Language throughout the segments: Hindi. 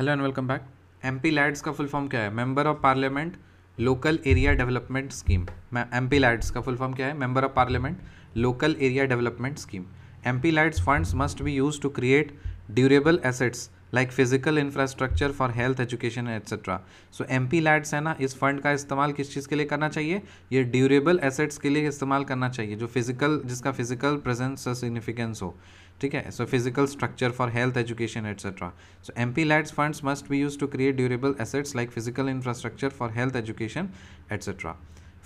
Hello and welcome back M P LADS का फुल फॉर्म क्या है member of parliament local area development scheme M P LADS का फुल फॉर्म क्या है member of parliament local area development scheme M P LADS funds must be use to create durable assets like physical infrastructure for health education etcetera so M P LADS है ना इस फंड का इस्तेमाल किस चीज़ के लिए करना चाहिए ये ड्यूरेबल एसेट्स के लिए इस्तेमाल करना चाहिए जो फिजिकल जिसका फिजिकल प्रेजेंस सिग्निफिकेंस हो ठीक है so physical structure for health education etcetera so M P LADS funds must be use to create durable assets like physical infrastructure for health education etcetera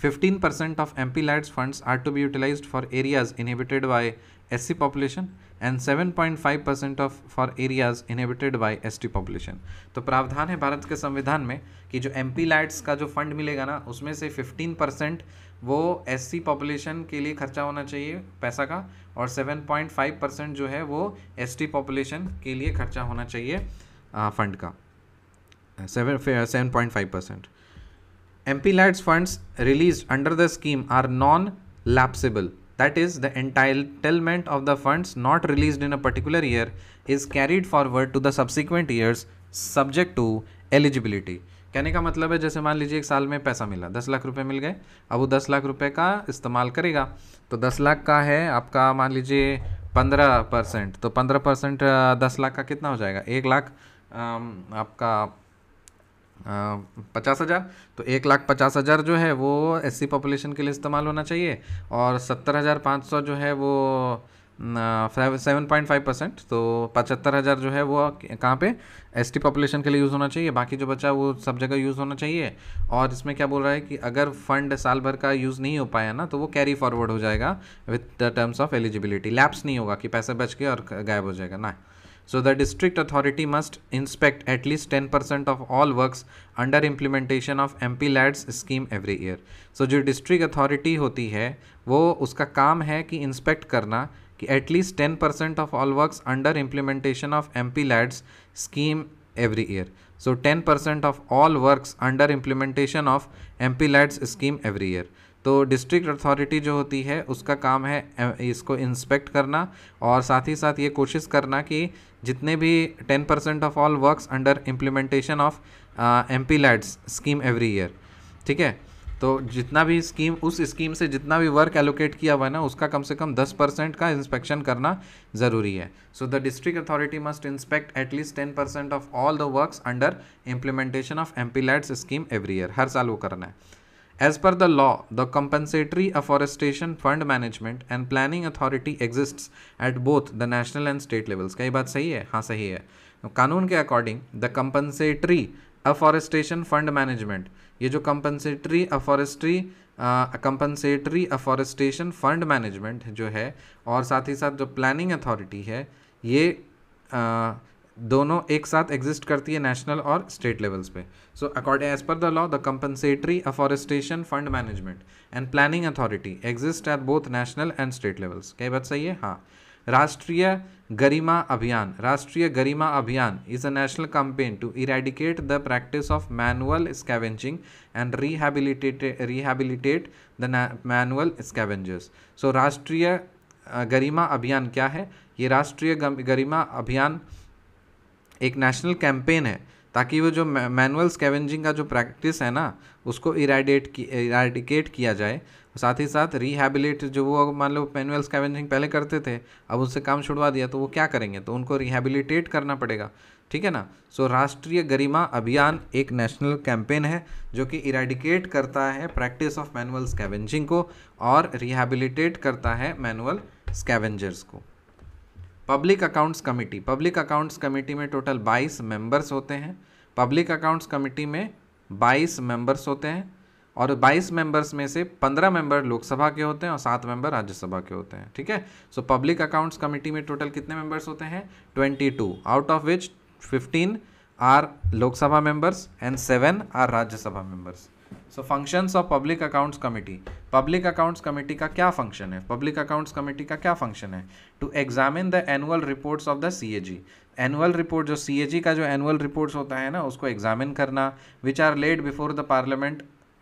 fifteen percent of M P LADS fund are to be utilise for areas inhabited by S C population and seven point five percent of for areas inhabited by S T population तो प्रावधान है भारत के संविधान में कि जो एम पी लैट्स का जो फंड मिलेगा ना उसमें से फिफ्टीन परसेंट वो एस सी पॉपुलेशन के लिए खर्चा होना चाहिए पैसा का और सेवन पॉइंट फाइव परसेंट जो है वो एस टी पॉपुलेशन के लिए खर्चा होना चाहिए फंड का seven seven point five percent M P LADS funds release under the scheme are non lapsable that is the entitlement of the fund not release in a particular year is carried forward to the subsequent years subject to eligibility कहने का मतलब है जैसे मान लीजिए एक साल में पैसा मिला दस लाख रुपए मिल गए अब वो दस लाख रुपए का इस्तेमाल करेगा तो दस लाख का है आपका मान लीजिए पंद्रह परसेंट तो पंद्रह परसेंट दस लाख का कितना हो जाएगा एक लाख आपका पचास हज़ार तो एक लाख पचास हज़ार जो है वो एससी पॉपुलेशन के लिए इस्तेमाल होना चाहिए और सत्तर हज़ार पाँच सौ जो है वो सेवन पॉइंट फाइव परसेंट तो पचहत्तर हज़ार जो है वो कहाँ पे टी पॉपुलेशन के लिए यूज़ होना चाहिए बाकी जो बचा वो सब जगह यूज़ होना चाहिए और इसमें क्या बोल रहा है कि अगर फंड साल भर का यूज़ नहीं हो पाया ना तो वो कैरी फॉरवर्ड हो जाएगा with the terms of eligibility lapse नहीं होगा कि पैसे बच के और गायब हो जाएगा ना so the district authority must inspect at least ten percent of all work under implementation of M P LADS scheme every year so जो डिस्ट्रिक्ट अथॉरिटी होती है वो उसका काम है कि इंस्पेक्ट करना कि at least ten percent of all work under implementation of M P LADS scheme every year so ten percent of all work under implementation of M P LADS scheme every year तो डिस्ट्रिक्ट अथॉरिटी जो होती है उसका काम है इसको इंस्पेक्ट करना और साथ ही साथ ये कोशिश करना कि जितने भी ten percent of all works under implementation of M P LADS scheme every year ठीक है तो जितना भी स्कीम उस स्कीम से जितना भी वर्क एलोकेट किया हुआ है ना उसका कम से कम 10 परसेंट का इंस्पेक्शन करना ज़रूरी है so the district authority must inspect at least 10 percent of all the works under implementation of M P scheme every year हर साल वो करना है as per the law the compensatory afforestation fund management and planning authority exist at both the national and state levels कई बात सही है हाँ सही है कानून के according the compensatory afforestation fund management ये जो compensatory afforestry compensatory afforestation fund management जो है और साथ ही साथ जो प्लानिंग अथॉरिटी है ये uh, दोनों एक साथ एग्जिस्ट करती है नेशनल और स्टेट लेवल्स पे so according as per the law the compensatory afforestation fund management and planning authority exist at both national and state levels कई बात सही है हाँ राष्ट्रीय गरिमा अभियान Rashtriya Garima Abhiyan is a national campaign to eradicate the practice of manual scavenging and rehabilitate rehabilitate the manual scavengers so Rashtriya Garima अभियान क्या है ये राष्ट्रीय गरिमा अभियान एक नेशनल कैंपेन है ताकि वो जो मैनुअल स्कैवेंजिंग का जो प्रैक्टिस है ना उसको इराडेट की इराडिकेट किया जाए साथ ही साथ रिहेबिलेट जो वो मान लो मैनुअल स्कैवेंजिंग पहले करते थे अब उससे काम छुड़वा दिया तो वो क्या करेंगे तो उनको रिहेबिलिटेट करना पड़ेगा ठीक है ना सो so, राष्ट्रीय गरिमा अभियान एक नेशनल कैंपेन है जो कि इराडिकेट करता है प्रैक्टिस ऑफ मैनुअल स्कैवेंजिंग को और रिहेबिलिटेट करता है मैनुअल स्कैवेंजर्स को public accounts committee public accounts committee में टोटल 22 मेंबर्स होते हैं पब्लिक अकाउंट्स कमेटी में 22 मेंबर्स होते हैं और 22 मेंबर्स में से 15 मेंबर लोकसभा के होते हैं और सात मेंबर राज्यसभा के होते हैं ठीक है सो पब्लिक अकाउंट्स कमेटी में टोटल कितने मेंबर्स होते हैं 22 out of which 15 are Lok Sabha members and seven are Rajya Sabha members so functions of public accounts committee public accounts committee का क्या फंक्शन है पब्लिक अकाउंट्स कमेटी का क्या फंक्शन है to examine the annual reports of the C A G annual report जो सी ए जी का जो एनुअल रिपोर्ट्स होता है ना उसको एग्जामिन करना which are laid before the parliament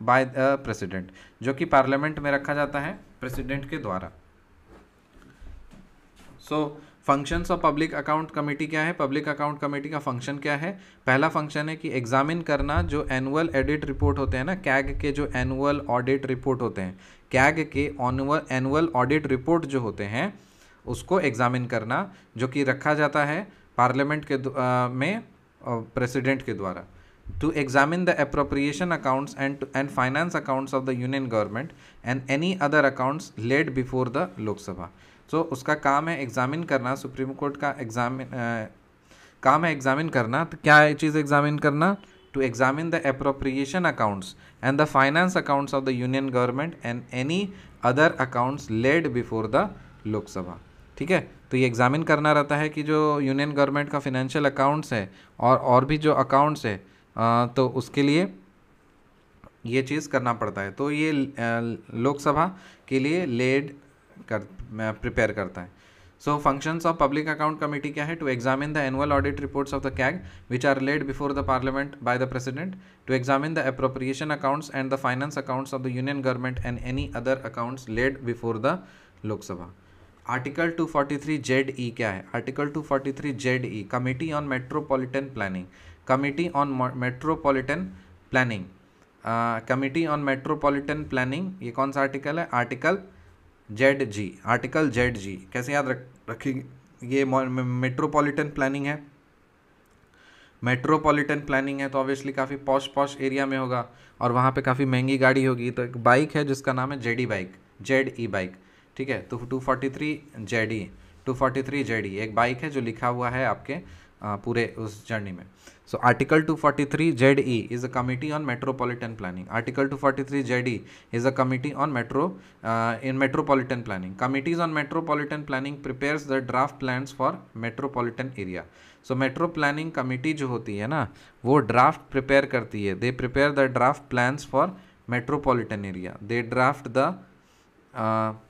by the president जो कि पार्लियामेंट में रखा जाता है प्रेसिडेंट के द्वारा so so, functions of public account committee क्या है पब्लिक अकाउंट कमेटी का फंक्शन क्या है पहला फंक्शन है कि एग्जामिन करना जो एनुअल एडिट रिपोर्ट होते हैं ना कैग के जो एनुअल ऑडिट रिपोर्ट होते हैं कैग के एनुअल ऑडिट रिपोर्ट जो होते हैं उसको एग्जामिन करना जो कि रखा जाता है पार्लियामेंट के आ, में प्रेसिडेंट के द्वारा to examine the appropriation accounts and and finance accounts of the union government and any other accounts laid before the lok sabha सो तो उसका काम है एग्ज़ामिन करना सुप्रीम कोर्ट का एग्ज़ामिन काम है एग्ज़ामिन करना तो क्या है चीज़ एग्ज़ामिन करना to examine the appropriation accounts and the finance accounts of the union government and any other accounts laid before the Lok Sabha ठीक है तो ये एग्ज़ामिन करना रहता है कि जो यूनियन गवर्नमेंट का फिनेंशियल अकाउंट्स है और और भी जो अकाउंट्स है तो उसके लिए ये चीज़ करना पड़ता है तो ये लोकसभा के लिए लेड कर प्रिपेयर करता है so functions of public account committee क्या है to examine the annual audit reports of the CAG which are laid before the parliament by the president to examine the appropriation accounts and the finance accounts of the union government and any other accounts laid before the Lok Sabha article three Z E क्या है article three Z E committee on metropolitan planning committee on metropolitan planning committee on metropolitan planning ये कौन सा आर्टिकल है article Z G article Z G कैसे याद रख रखेंगे ये मेट्रोपॉलिटन प्लानिंग है मेट्रोपॉलिटन प्लानिंग है तो ऑब्वियसली काफ़ी पॉश पॉश एरिया में होगा और वहाँ पे काफ़ी महंगी गाड़ी होगी तो एक बाइक है जिसका नाम है ZD bike Z E bike ठीक है तो two forty three ZD two forty three ZD एक बाइक है जो लिखा हुआ है आपके पूरे उस जर्नी में So Article 243 ZE is a Committee on Metropolitan Planning. Article 243 ZE is a Committee on Metro uh, in Metropolitan Planning. Committees on Metropolitan Planning prepares the draft plans for metropolitan area. So metro planning committee जो होती है ना वो ड्राफ्ट प्रिपेयर करती है they prepare the draft plans for metropolitan area they draft the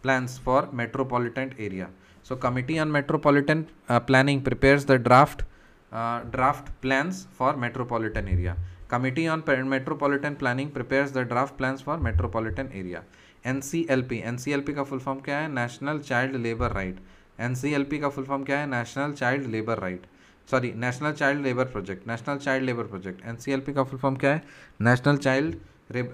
plans for metropolitan area so committee on metropolitan planning prepares the draft draft plan for metropolitan area committee on metropolitan planning metropolitan the draft plan for metropolitan area N C L P N C L P का फुल फॉर्म क्या है national child labour right N C L P का फुल फॉर्म क्या है national child labour right sorry national child labour project national child labour project N C L P का फुल फॉर्म क्या है national child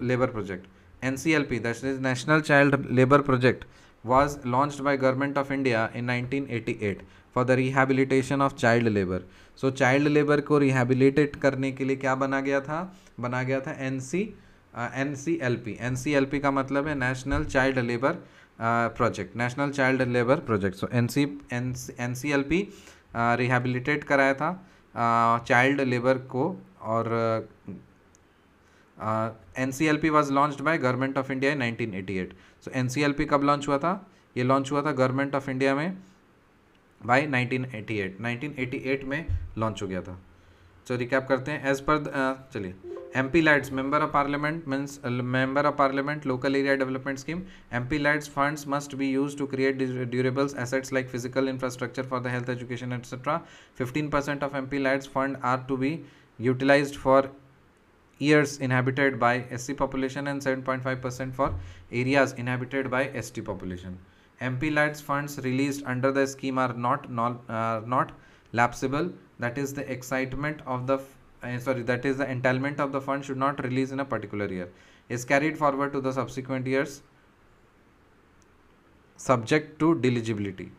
labour project N C NCLP that is national child labour project was launched by government of India in nineteen eighty eight for the rehabilitation of child labour so child labour को रिहेबिलिटेट करने के लिए क्या बना गया था बना गया था N C N C L P N C L P का मतलब है national child labour project national child labour project so N C N C N C L P rehabilitate कराया था चाइल्ड uh, लेबर को और N C L P was launch by government of India in nineteen eighty eight so N C L P कब लॉन्च हुआ था ये लॉन्च हुआ था गवर्नमेंट ऑफ इंडिया में बाय 1988 1988 में लॉन्च हो गया था सो रिकैप करते हैं एज पर uh, चलिए M P lights member of parliament means member of parliament local area development scheme M P lights funds must be use to create durables assets like physical infrastructure for the health education etcetera fifteen percent of M P lights fund are to be utilise for areas by S C population and seven point five percent for areas inhabited by S T population MP Lights funds released under the scheme are not not, uh, not lapsable. That is the excitement of the uh, sorry that is the entitlement of the fund should not release in a particular year is carried forward to the subsequent years subject to diligibility.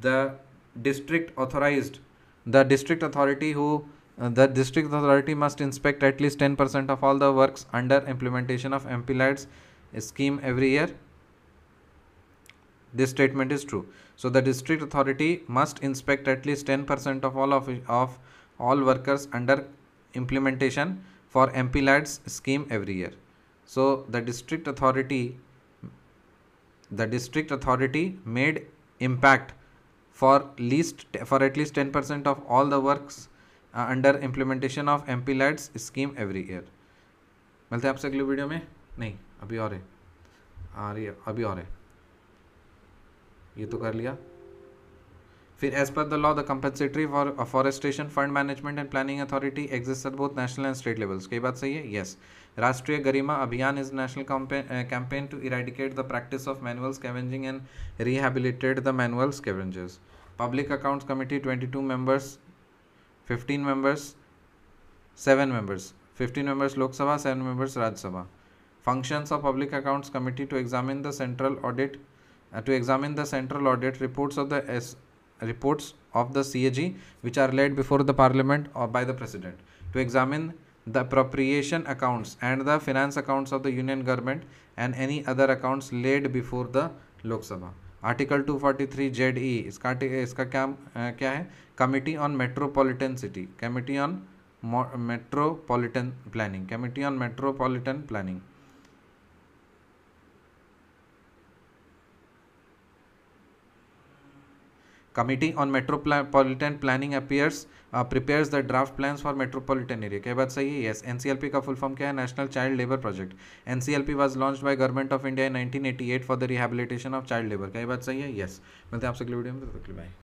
The district authorized the district authority who uh, the district authority must inspect at least 10% of all the works under implementation of MP Lights scheme every year this statement is true. So the district authority must inspect at least 10% of all of, of all workers under implementation for MP LADS scheme every year. So the district authority the district authority made impact for least for at least 10% of all the works uh, under implementation of MP LADS scheme every year. मिलते हैं आपसे अगले वीडियो में नहीं अभी और है आ रही है अभी और है ये तो कर लिया फिर as per the law the compensatory for afforestation fund management and planning authority exist at both national and state levels कई बात सही है yes Rashtriya Garima Abhiyan is national campaign to eradicate the practice of manual scavenging and rehabilitated the manual scavengers public accounts committee twenty two members fifteen members seven members fifteen members Lok Sabha seven members Rajya Sabha functions of public accounts committee to examine the central audit Uh, to examine the central audit reports of the S reports of the CAG which are laid before the parliament or by the president to examine the appropriation accounts and the finance accounts of the union government and any other accounts laid before the Lok Sabha. Article 243 Z Is इसका इसका क्या आ, क्या है committee on metropolitan city metropolitan planning, metropolitan planning committee on committee on metropolitan planning appears prepares the draft plans for metropolitan area क्या बात सही है यस एन का फुल फॉर्म क्या है national child labour project NCLP was launch by government of India in eight for the rehabilitation of child labour क्या बात सही है यस मिलते हैं आपसे अगले वीडियो में बाय